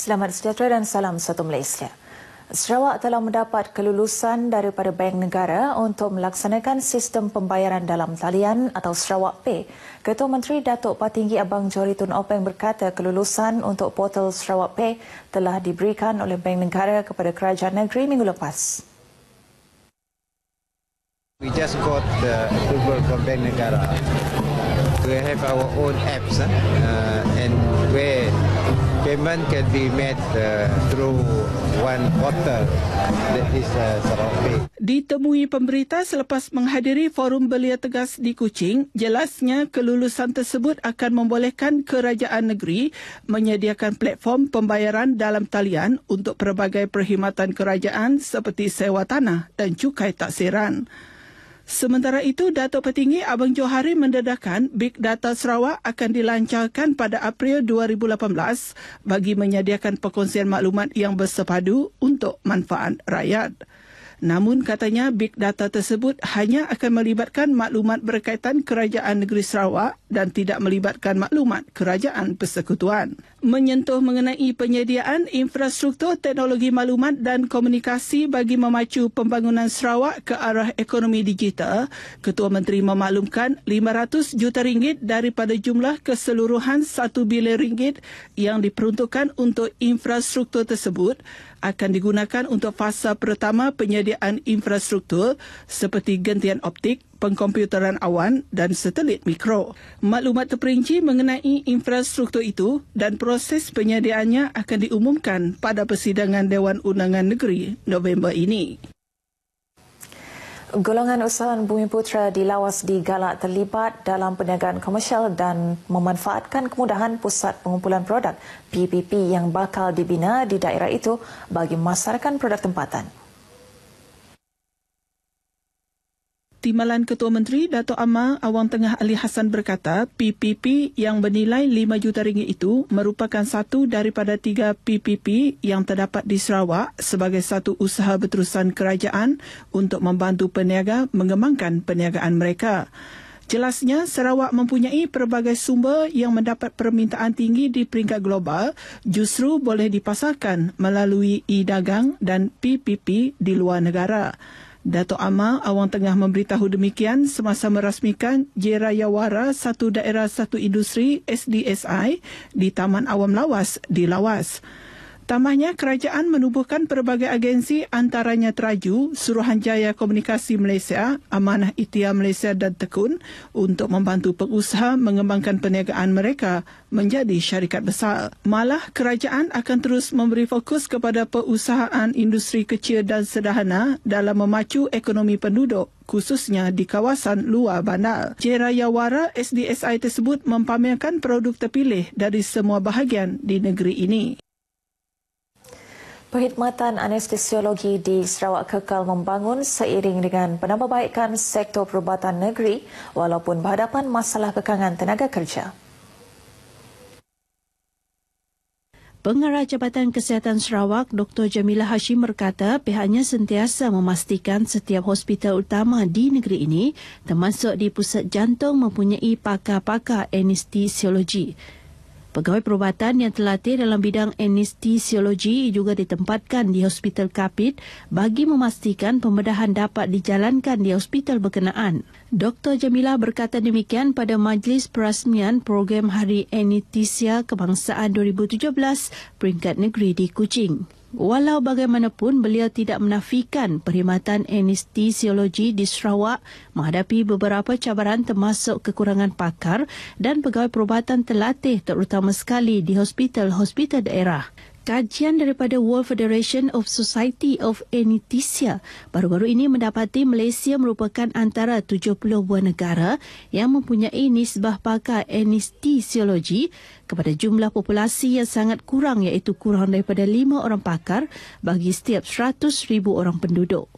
Selamat sejahtera dan salam satu Malaysia. Sarawak telah mendapat kelulusan daripada Bank Negara untuk melaksanakan sistem pembayaran dalam talian atau Sarawak Pay. Ketua Menteri Datuk Patinggi Abang Jori Tun Openg berkata kelulusan untuk portal Sarawak Pay telah diberikan oleh Bank Negara kepada Kerajaan Negeri minggu lepas. We just got the approval from Bank Negara. We have our own apps eh? uh, and payment can be made uh, through one portal that is uh, Sarawak Pay. Ditemui pemberita selepas menghadiri forum belia tegas di Kuching, jelasnya kelulusan tersebut akan membolehkan kerajaan negeri menyediakan platform pembayaran dalam talian untuk pelbagai perkhidmatan kerajaan seperti sewa tanah dan cukai taksiran. Sementara itu, Datuk Petinggi Abang Johari mendedahkan Big Data Sarawak akan dilancarkan pada April 2018 bagi menyediakan perkongsian maklumat yang bersepadu untuk manfaat rakyat. Namun katanya Big Data tersebut hanya akan melibatkan maklumat berkaitan kerajaan negeri Sarawak dan tidak melibatkan maklumat kerajaan persekutuan. Menyentuh mengenai penyediaan infrastruktur teknologi maklumat dan komunikasi bagi memacu pembangunan Sarawak ke arah ekonomi digital, Ketua Menteri memaklumkan 500 juta ringgit daripada jumlah keseluruhan 1 bilion ringgit yang diperuntukkan untuk infrastruktur tersebut akan digunakan untuk fasa pertama penyediaan infrastruktur seperti gentian optik, pengkomputeran awan dan satelit mikro. Maklumat terperinci mengenai infrastruktur itu dan proses penyediaannya akan diumumkan pada persidangan Dewan Undangan Negeri November ini. Golongan usahawan Bumi Putra di Lawas digalak terlibat dalam perniagaan komersial dan memanfaatkan kemudahan pusat pengumpulan produk PPP yang bakal dibina di daerah itu bagi masarkan produk tempatan. Timbalan Ketua Menteri Dato' Amar Awang Tengah Ali Hassan berkata PPP yang bernilai RM5 juta ringgit itu merupakan satu daripada tiga PPP yang terdapat di Sarawak sebagai satu usaha berterusan kerajaan untuk membantu peniaga mengembangkan peniagaan mereka. Jelasnya, Sarawak mempunyai pelbagai sumber yang mendapat permintaan tinggi di peringkat global justru boleh dipasarkan melalui e-dagang dan PPP di luar negara. Dato' Amar Awang Tengah memberitahu demikian semasa merasmikan Jerayawara Satu Daerah Satu Industri SDSI di Taman Awam Lawas di Lawas. Tambahnya, kerajaan menubuhkan pelbagai agensi antaranya Teraju, Suruhanjaya Komunikasi Malaysia, Amanah Itia Malaysia dan Tekun untuk membantu pengusaha mengembangkan perniagaan mereka menjadi syarikat besar. Malah, kerajaan akan terus memberi fokus kepada perusahaan industri kecil dan sederhana dalam memacu ekonomi penduduk khususnya di kawasan luar bandar. Jeraya Wara SDSI tersebut mempamerkan produk terpilih dari semua bahagian di negeri ini. Perkhidmatan anestesiologi di Sarawak kekal membangun seiring dengan penambahbaikan sektor perubatan negeri walaupun berhadapan masalah kekangan tenaga kerja. Pengarah Jabatan Kesihatan Sarawak, Dr. Jamila Hashim berkata pihaknya sentiasa memastikan setiap hospital utama di negeri ini termasuk di pusat jantung mempunyai pakar-pakar anestesiologi. -pakar Pegawai perubatan yang terlatih dalam bidang anestesiologi juga ditempatkan di Hospital Kapit bagi memastikan pembedahan dapat dijalankan di hospital berkenaan. Dr. Jamila berkata demikian pada Majlis Perasmian Program Hari Anestesia Kebangsaan 2017 peringkat negeri di Kuching. Walau bagaimanapun, beliau tidak menafikan perkhidmatan anestesiologi di Sarawak menghadapi beberapa cabaran termasuk kekurangan pakar dan pegawai perubatan terlatih terutama sekali di hospital-hospital daerah. Kajian daripada World Federation of Society of Anesthesia baru-baru ini mendapati Malaysia merupakan antara buah negara yang mempunyai nisbah pakar anestesiologi kepada jumlah populasi yang sangat kurang iaitu kurang daripada 5 orang pakar bagi setiap 100,000 orang penduduk.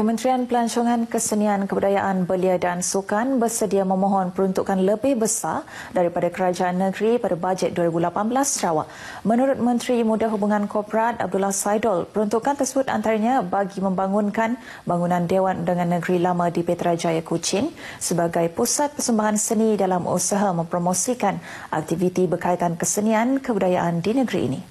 Kementerian Pelancongan Kesenian, Kebudayaan, Belia dan Sukan bersedia memohon peruntukan lebih besar daripada Kerajaan Negeri pada bajet 2018 Sarawak. Menurut Menteri Muda Hubungan Korporat Abdullah Saidol, peruntukan tersebut antaranya bagi membangunkan bangunan Dewan Undangan Negeri Lama di Petra Jaya, Kuching sebagai pusat persembahan seni dalam usaha mempromosikan aktiviti berkaitan kesenian kebudayaan di negeri ini.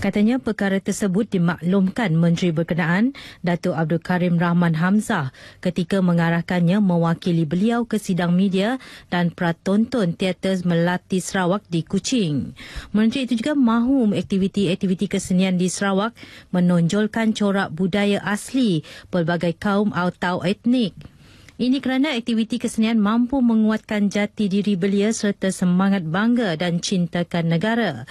Katanya perkara tersebut dimaklumkan Menteri Berkenaan Datuk Abdul Karim Rahman Hamzah ketika mengarahkannya mewakili beliau ke sidang media dan pratonton teater Melati Sarawak di Kuching. Menteri itu juga mahu aktiviti-aktiviti kesenian di Sarawak menonjolkan corak budaya asli pelbagai kaum atau etnik. Ini kerana aktiviti kesenian mampu menguatkan jati diri belia serta semangat bangga dan cintakan negara.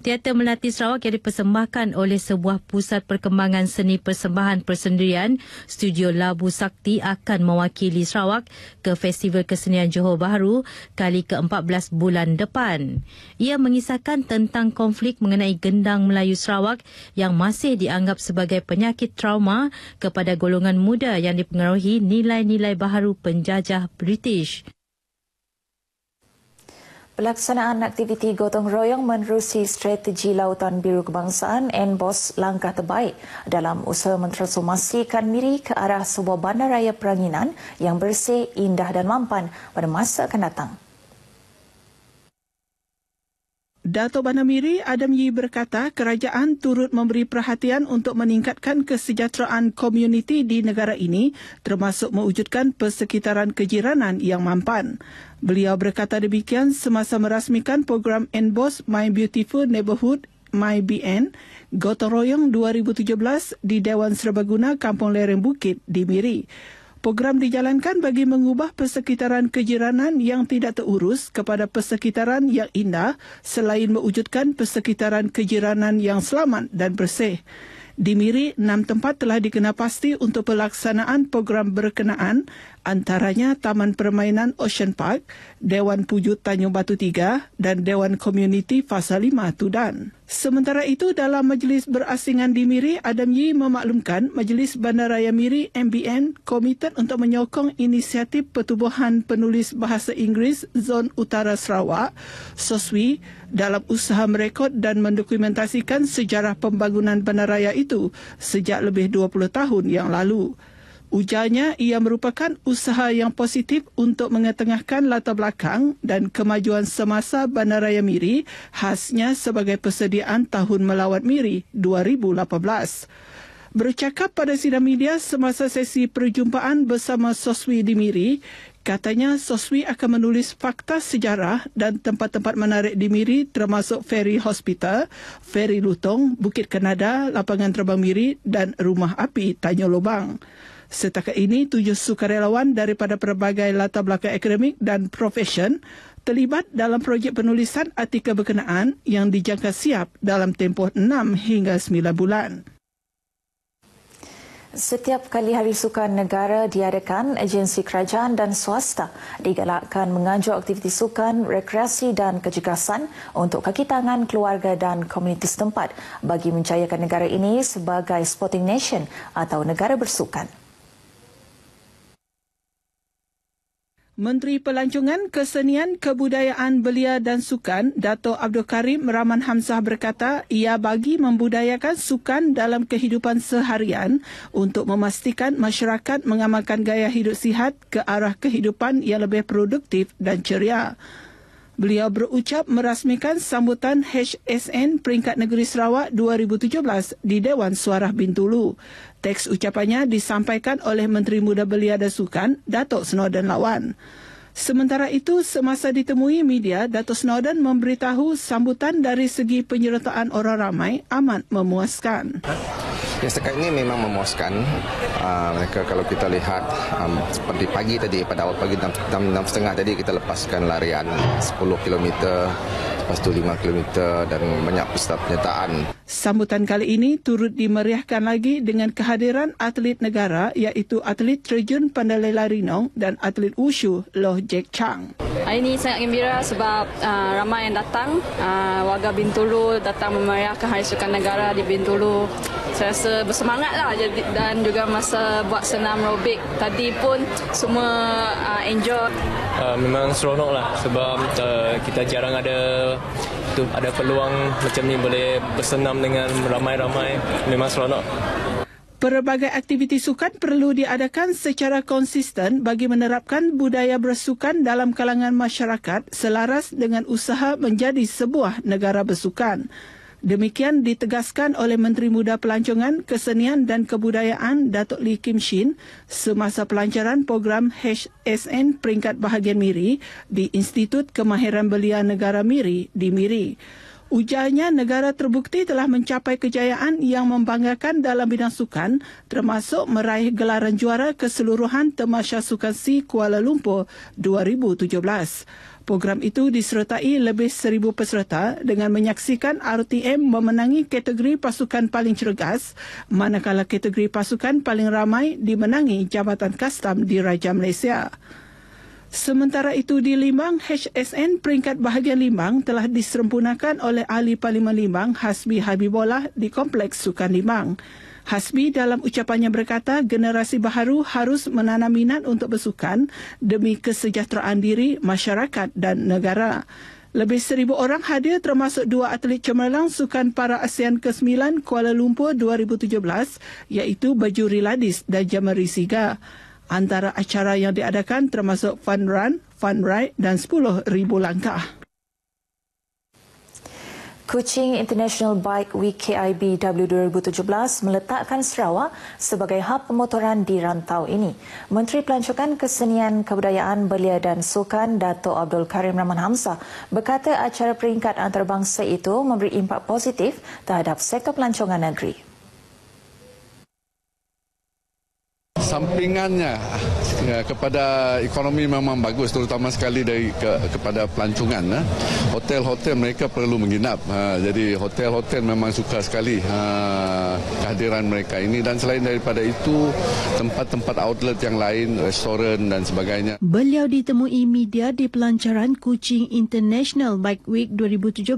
Teater Melati Sarawak yang dipersembahkan oleh sebuah pusat perkembangan seni persembahan persendirian, Studio Labu Sakti akan mewakili Sarawak ke Festival Kesenian Johor Bahru kali ke-14 bulan depan. Ia mengisahkan tentang konflik mengenai gendang Melayu Sarawak yang masih dianggap sebagai penyakit trauma kepada golongan muda yang dipengaruhi nilai-nilai baharu penjajah British. Pelaksanaan aktiviti gotong royong menerusi strategi Lautan Biru Kebangsaan NBOS langkah terbaik dalam usaha mentransformasikan diri ke arah sebuah bandaraya peranginan yang bersih, indah dan mampan pada masa akan datang. Dato Banamiri Adam Yi berkata kerajaan turut memberi perhatian untuk meningkatkan kesejahteraan komuniti di negara ini termasuk mewujudkan persekitaran kejiranan yang mampan. Beliau berkata demikian semasa merasmikan program NBOS My Beautiful Neighborhood My BN Gotoroyong 2017 di Dewan Serbaguna Kampung Lereng Bukit di Miri. Program dijalankan bagi mengubah persekitaran kejiranan yang tidak terurus kepada persekitaran yang indah selain mewujudkan persekitaran kejiranan yang selamat dan bersih. Di Miri, enam tempat telah dikenapasti untuk pelaksanaan program berkenaan antaranya Taman Permainan Ocean Park, Dewan Pujut Tanjung Batu 3 dan Dewan Community Fasa 5 Tudan. Sementara itu, dalam majlis berasingan di Miri, Adam Yi memaklumkan Majlis Bandaraya Miri MBN komited untuk menyokong inisiatif pertubuhan penulis bahasa Inggeris Zon Utara Sarawak, SOSWI, dalam usaha merekod dan mendokumentasikan sejarah pembangunan bandaraya itu sejak lebih 20 tahun yang lalu. Ujarnya ia merupakan usaha yang positif untuk mengetengahkan latar belakang dan kemajuan semasa Bandaraya Miri khasnya sebagai persediaan Tahun Melawat Miri 2018. Bercakap pada sidang media semasa sesi perjumpaan bersama Soswi di Miri, katanya Soswi akan menulis fakta sejarah dan tempat-tempat menarik di Miri termasuk Ferry Hospital, Ferry Lutong, Bukit Kenada, Lapangan Terbang Miri dan Rumah Api Tanyolobang. Setakat ini, tujuh sukarelawan daripada pelbagai latar belakang akademik dan profesion terlibat dalam projek penulisan artikel berkenaan yang dijangka siap dalam tempoh enam hingga sembilan bulan. Setiap kali Hari Sukan Negara diadakan, agensi kerajaan dan swasta digalakkan menganjur aktiviti sukan, rekreasi dan kejegasan untuk kaki tangan keluarga dan komuniti setempat bagi mencayakan negara ini sebagai sporting nation atau negara bersukan. Menteri Pelancongan Kesenian Kebudayaan Belia dan Sukan Dato' Abdul Karim Rahman Hamzah berkata ia bagi membudayakan sukan dalam kehidupan seharian untuk memastikan masyarakat mengamalkan gaya hidup sihat ke arah kehidupan yang lebih produktif dan ceria. Beliau berucap merasmikan sambutan HSN Peringkat Negeri Sarawak 2017 di Dewan Suara Bintulu. Teks ucapannya disampaikan oleh Menteri Muda Belia dan Sukan, Datuk Snowden Lawan. Sementara itu, semasa ditemui media, Datuk Snowden memberitahu sambutan dari segi penyertaan orang ramai amat memuaskan. Ya setakat ini memang memuaskan uh, mereka kalau kita lihat um, seperti pagi tadi pada awal pagi 6.30 6.30 tadi kita lepaskan larian 10 km lepas itu 5 km dan banyak peserta penyertaan. Sambutan kali ini turut dimeriahkan lagi dengan kehadiran atlet negara iaitu atlet terjun Pandalai Larinong dan atlet Wushu Loh Jack Chang. Hari ini sangat gembira sebab uh, ramai yang datang. Uh, warga Bintulu datang memeriahkan Hari Sukan Negara di Bintulu saya rasa bersemangat lah dan juga masa buat senam aerobik tadi pun semua uh, enjoy. Uh, memang seronok lah sebab uh, kita jarang ada tu ada peluang macam ni boleh bersenam dengan ramai-ramai memang seronok. Pelbagai aktiviti sukan perlu diadakan secara konsisten bagi menerapkan budaya bersukan dalam kalangan masyarakat selaras dengan usaha menjadi sebuah negara bersukan. Demikian ditegaskan oleh Menteri Muda Pelancongan, Kesenian dan Kebudayaan Datuk Lee Kim Shin semasa pelancaran program HSN Peringkat Bahagian Miri di Institut Kemahiran Belia Negara Miri di Miri. Ujarnya negara terbukti telah mencapai kejayaan yang membanggakan dalam bidang sukan termasuk meraih gelaran juara keseluruhan Temasya Sukan Si Kuala Lumpur 2017. Program itu disertai lebih seribu peserta dengan menyaksikan RTM memenangi kategori pasukan paling cergas manakala kategori pasukan paling ramai dimenangi Jabatan Kastam di Raja Malaysia. Sementara itu di Limang HSN peringkat bahagian Limang telah disempurnakan oleh Ahli Parlimen Limang Hasbi Habibullah di Kompleks Sukan Limang. Hasbi dalam ucapannya berkata generasi baharu harus menanam minat untuk bersukan demi kesejahteraan diri, masyarakat dan negara. Lebih seribu orang hadir termasuk dua atlet cemerlang Sukan Para ASEAN ke-9 Kuala Lumpur 2017 iaitu baju riladis dan Jamari Siga. Antara acara yang diadakan termasuk Fun Run, Fun Ride dan 10,000 langkah. Kuching International Bike Week KIB W2017 meletakkan Sarawak sebagai hub pemotoran di rantau ini. Menteri Pelancongan Kesenian Kebudayaan Belia dan Sukan Dato' Abdul Karim Rahman Hamzah berkata acara peringkat antarabangsa itu memberi impak positif terhadap sektor pelancongan negeri. Sampingannya Ya, kepada ekonomi memang bagus terutama sekali dari ke, kepada pelancongan. Eh. Hotel-hotel mereka perlu menginap. Ha, jadi hotel-hotel memang suka sekali ha, kehadiran mereka ini dan selain daripada itu tempat-tempat outlet yang lain, restoran dan sebagainya. Beliau ditemui media di pelancaran Kucing International Bike Week 2017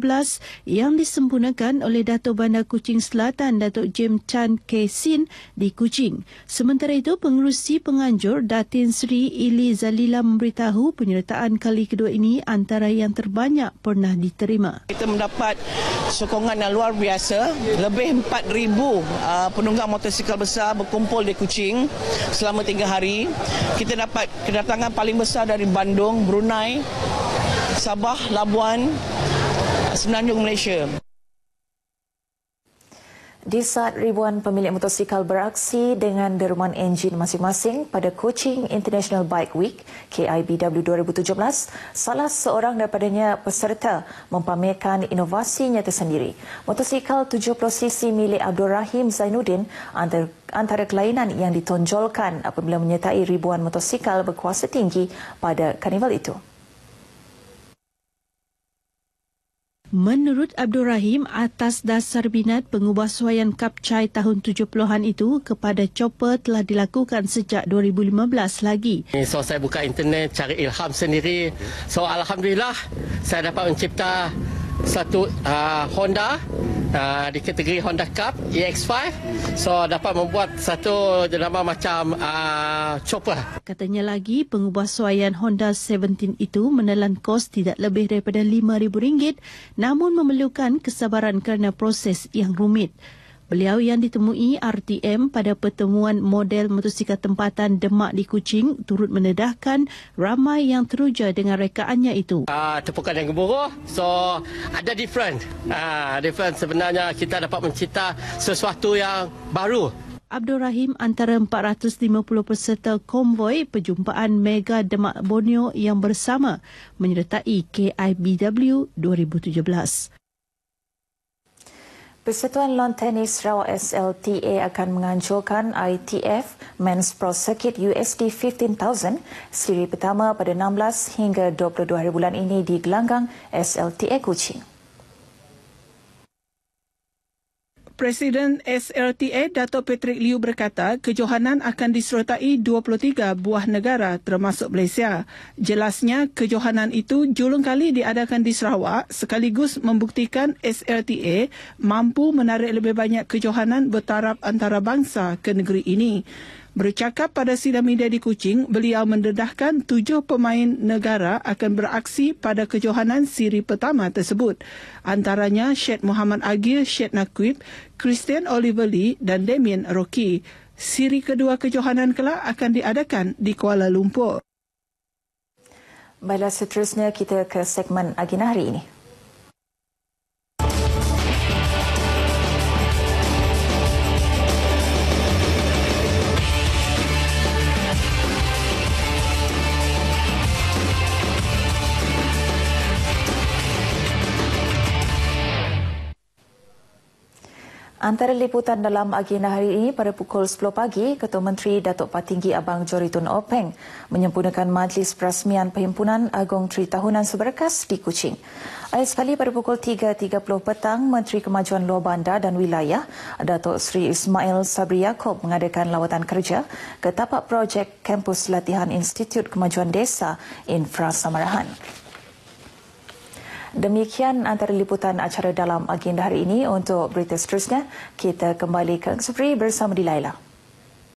yang disempurnakan oleh Dato' Bandar Kucing Selatan Datuk Jim Chan Kesin di Kucing. Sementara itu, pengurusi penganjur Datin Datin Sri Ili Zalila memberitahu penyertaan kali kedua ini antara yang terbanyak pernah diterima. Kita mendapat sokongan yang luar biasa. Lebih 4,000 uh, penunggang motosikal besar berkumpul di Kuching selama tiga hari. Kita dapat kedatangan paling besar dari Bandung, Brunei, Sabah, Labuan, Semenanjung Malaysia. Di saat ribuan pemilik motosikal beraksi dengan deruman enjin masing-masing pada Kuching International Bike Week KIBW 2017, salah seorang daripadanya peserta mempamerkan inovasinya tersendiri. Motosikal 70cc milik Abdul Rahim Zainuddin antara antara kelainan yang ditonjolkan apabila menyertai ribuan motosikal berkuasa tinggi pada karnival itu. Menurut Abdul Rahim, atas dasar binat pengubahsuaian Kapcai tahun 70-an itu kepada Chopper telah dilakukan sejak 2015 lagi. So, saya buka internet cari ilham sendiri. So, Alhamdulillah saya dapat mencipta satu uh, Honda uh, di kategori Honda Cup EX5 so dapat membuat satu jenama macam uh, chopper. Katanya lagi pengubahsuaian Honda 17 itu menelan kos tidak lebih daripada RM5,000 namun memerlukan kesabaran kerana proses yang rumit. Beliau yang ditemui RTM pada pertemuan model motosikal tempatan Demak di Kuching turut menedahkan ramai yang teruja dengan rekaannya itu. Uh, tepukan yang gemuruh. So, ada different. Uh, different sebenarnya kita dapat mencipta sesuatu yang baru. Abdul Rahim antara 450 peserta konvoi perjumpaan Mega Demak Borneo yang bersama menyertai KIBW 2017. Persatuan Lawn Tennis Rawak SLTA akan menganjurkan ITF Men's Pro Circuit USD 15,000 siri pertama pada 16 hingga 22 hari bulan ini di gelanggang SLTA Kuching. Presiden SLTA Datuk Patrick Liu berkata kejohanan akan disertai 23 buah negara termasuk Malaysia. Jelasnya kejohanan itu julung kali diadakan di Sarawak sekaligus membuktikan SLTA mampu menarik lebih banyak kejohanan bertaraf antarabangsa ke negeri ini. Bercakap pada sidang media di Kuching, beliau mendedahkan tujuh pemain negara akan beraksi pada kejohanan siri pertama tersebut. Antaranya Syed Muhammad Agil, Syed Naquib, Christian Oliver Lee dan Damien Rocky. Siri kedua kejohanan kelak akan diadakan di Kuala Lumpur. Baiklah seterusnya kita ke segmen Agina hari ini. Antara liputan dalam agenda hari ini pada pukul 10 pagi, Ketua Menteri Datuk Patinggi Abang Joritun Openg menyempurnakan majlis perasmian Perhimpunan Agong Tri Tahunan Seberkas di Kuching. Ayat sekali pada pukul 3.30 petang, Menteri Kemajuan Luar Bandar dan Wilayah, Datuk Sri Ismail Sabri Yaakob mengadakan lawatan kerja ke tapak projek Kampus Latihan Institut Kemajuan Desa Infra Samarahan. Demikian antara liputan acara dalam agenda hari ini. Untuk berita seterusnya, kita kembali ke Supri bersama di Laila.